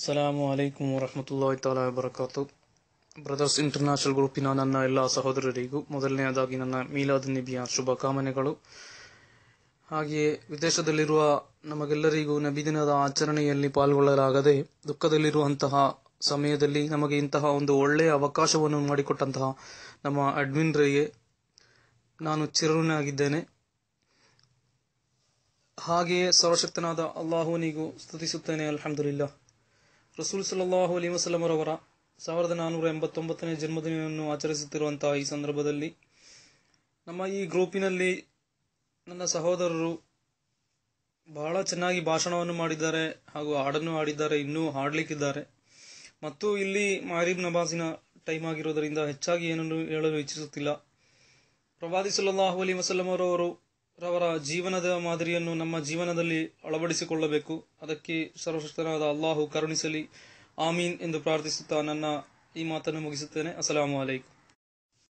ಅಸ್ಸಲಾಮು ಅಲೈಕುಂ ವರಹಮತುಲ್ಲಾಹಿ ತಾಲಾ ವಬರಕಾತು brothers international ಗ್ರೂಪಿನ ನನ್ನ ಎಲ್ಲ ಸಹೋದರರಿಗೂ ಮೊದಲನೆಯದಾಗಿ ನನ್ನ ಮೀಲಾದ್ ನಬಿಯ ಶುಭಕಾಮನೆಗಳು ಹಾಗೆಯೇ ವಿದೇಶದಲ್ಲಿರುವ ನಮಗೆಲ್ಲರಿಗೂ ದಿನದ ಆಚರಣೆಯಲ್ಲಿ ಪಾಲ್ಗೊಳ್ಳಲಾಗದೆ ದುಃಖದಲ್ಲಿರುವಂತಹ ಸಮಯದಲ್ಲಿ ನಮಗೆ ಇಂತಹ ಒಂದು ಒಳ್ಳೆಯ ಅವಕಾಶವನ್ನು ಮಾಡಿಕೊಟ್ಟಂತಹ ನಮ್ಮ ಅಡ್ಮಿನ್ರಿಗೆ ನಾನು ಚಿರಋಣಾಗಿದ್ದೇನೆ ಹಾಗೆಯೇ ಸರ್ವಶಕ್ತನಾದ ಅಲ್ಲಾಹುನಿಗೂ ಸ್ತುತಿಸುತ್ತೇನೆ ಅಲ್ಹಮ್ದುಲಿಲ್ಲಾ ರಸೂಲ್ ಸಲಹು ಅಲಿ ವಸಲಮರವರ ಸಾವಿರದ ನಾನೂರ ಎಂಬತ್ತೊಂಬತ್ತನೇ ಜನ್ಮದಿನವನ್ನು ಆಚರಿಸುತ್ತಿರುವಂತಹ ಈ ಸಂದರ್ಭದಲ್ಲಿ ನಮ್ಮ ಈ ಗ್ರೂಪಿನಲ್ಲಿ ನನ್ನ ಸಹೋದರರು ಬಹಳ ಚೆನ್ನಾಗಿ ಭಾಷಣವನ್ನು ಮಾಡಿದ್ದಾರೆ ಹಾಗೂ ಹಾಡನ್ನು ಹಾಡಿದ್ದಾರೆ ಇನ್ನೂ ಹಾಡಲಿಕ್ಕಿದ್ದಾರೆ ಮತ್ತು ಇಲ್ಲಿ ಮಾರಿಬ್ ನಬಾಸಿನ ಟೈಮ್ ಆಗಿರೋದರಿಂದ ಹೆಚ್ಚಾಗಿ ಏನನ್ನು ಹೇಳಲು ಇಚ್ಛಿಸುತ್ತಿಲ್ಲ ಪ್ರವಾದಿ ಸುಲ್ಲಾಹು ಅಲಿ ವಸಲಮರವರು ರವರ ಜೀವನದ ಮಾದರಿಯನ್ನು ನಮ್ಮ ಜೀವನದಲ್ಲಿ ಅಳವಡಿಸಿಕೊಳ್ಳಬೇಕು ಅದಕ್ಕೆ ಸರ್ವಶಕ್ತನಾದ ಅಲ್ಲಾಹು ಕರುಣಿಸಲಿ ಆಮೀನ್ ಎಂದು ಪ್ರಾರ್ಥಿಸುತ್ತಾ ನನ್ನ ಈ ಮಾತನ್ನು ಮುಗಿಸುತ್ತೇನೆ ಅಸಲಾಮು ಅಲೈಕು